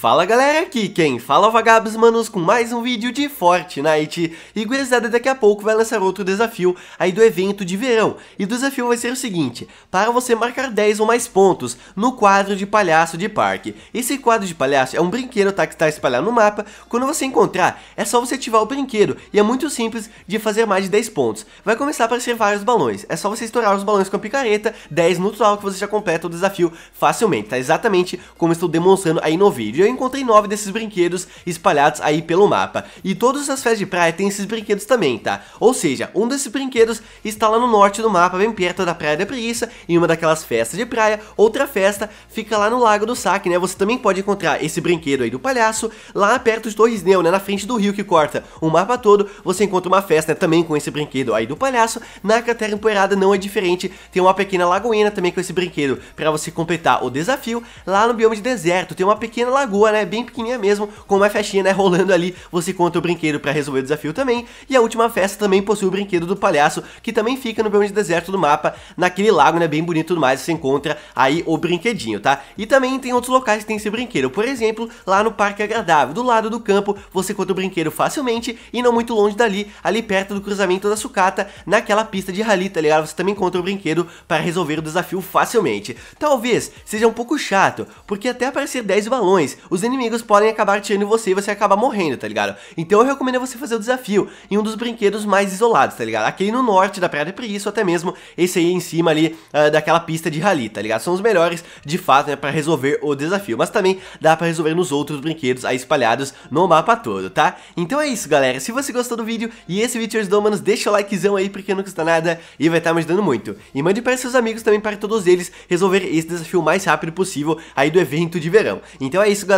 Fala galera, aqui quem fala é Vagabos Manos com mais um vídeo de Fortnite E gurizada, daqui a pouco vai lançar outro desafio aí do evento de verão E o desafio vai ser o seguinte, para você marcar 10 ou mais pontos no quadro de palhaço de parque Esse quadro de palhaço é um brinquedo tá, que está espalhado no mapa Quando você encontrar, é só você ativar o brinquedo E é muito simples de fazer mais de 10 pontos Vai começar a aparecer vários balões, é só você estourar os balões com a picareta 10 no total que você já completa o desafio facilmente Tá exatamente como estou demonstrando aí no vídeo eu encontrei 9 desses brinquedos espalhados aí pelo mapa. E todas as festas de praia têm esses brinquedos também, tá? Ou seja, um desses brinquedos está lá no norte do mapa, bem perto da Praia da Preguiça, em uma daquelas festas de praia. Outra festa fica lá no Lago do Saque, né? Você também pode encontrar esse brinquedo aí do palhaço, lá perto de Torres Neu, né? Na frente do rio que corta o mapa todo, você encontra uma festa né? também com esse brinquedo aí do palhaço. Na cratera empoeirada não é diferente, tem uma pequena lagoinha também com esse brinquedo para você completar o desafio. Lá no bioma de deserto tem uma pequena lagoa rua, né, bem pequenininha mesmo, com uma festinha, né, rolando ali, você conta o brinquedo para resolver o desafio também, e a última festa também possui o brinquedo do palhaço, que também fica no de deserto do mapa, naquele lago, né, bem bonito do mais, você encontra aí o brinquedinho, tá? E também tem outros locais que tem esse brinquedo, por exemplo, lá no Parque Agradável, do lado do campo, você encontra o brinquedo facilmente, e não muito longe dali, ali perto do cruzamento da sucata, naquela pista de rali, tá ligado? Você também encontra o brinquedo para resolver o desafio facilmente. Talvez seja um pouco chato, porque até aparecer 10 balões, os inimigos podem acabar tirando você e você acabar morrendo, tá ligado? Então eu recomendo você fazer o desafio em um dos brinquedos mais isolados, tá ligado? Aquele no norte da Praia de Preguiça, ou até mesmo esse aí em cima ali uh, daquela pista de rali, tá ligado? São os melhores, de fato, né, pra resolver o desafio. Mas também dá pra resolver nos outros brinquedos aí espalhados no mapa todo, tá? Então é isso, galera. Se você gostou do vídeo e esse vídeo te ajudou, mano, deixa o likezão aí, porque não custa nada e vai estar tá me ajudando muito. E mande para seus amigos também, para todos eles, resolver esse desafio o mais rápido possível aí do evento de verão. Então é isso, galera